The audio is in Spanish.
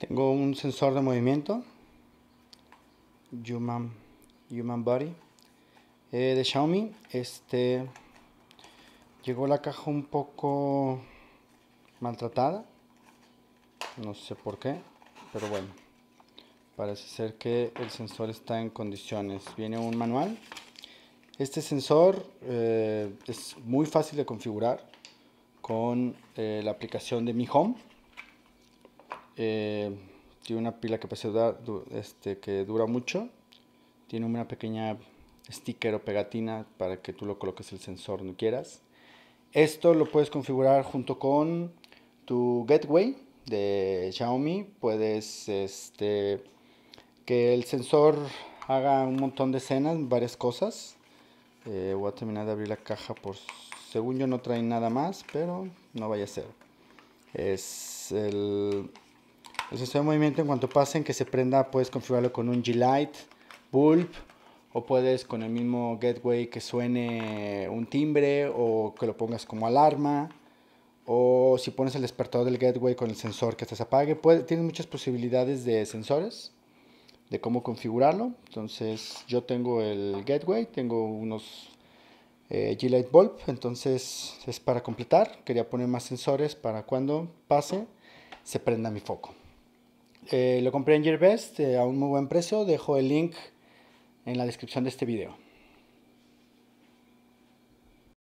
Tengo un sensor de movimiento, Human, Body, eh, de Xiaomi. Este llegó la caja un poco maltratada, no sé por qué, pero bueno, parece ser que el sensor está en condiciones. Viene un manual. Este sensor eh, es muy fácil de configurar con eh, la aplicación de Mi Home eh, tiene una pila que, pues, dura, este, que dura mucho. Tiene una pequeña sticker o pegatina para que tú lo coloques el sensor no quieras. Esto lo puedes configurar junto con tu gateway de Xiaomi. Puedes este, que el sensor haga un montón de escenas, varias cosas. Eh, voy a terminar de abrir la caja por... Según yo no trae nada más, pero no vaya a ser. Es el el sensor de movimiento en cuanto pasen que se prenda puedes configurarlo con un G-Light, Bulb o puedes con el mismo gateway que suene un timbre o que lo pongas como alarma o si pones el despertador del gateway con el sensor que se apague. tienes muchas posibilidades de sensores, de cómo configurarlo. Entonces yo tengo el gateway, tengo unos eh, G-Light Bulb, entonces es para completar. Quería poner más sensores para cuando pase se prenda mi foco. Eh, lo compré en Gearbest eh, a un muy buen precio. Dejo el link en la descripción de este video.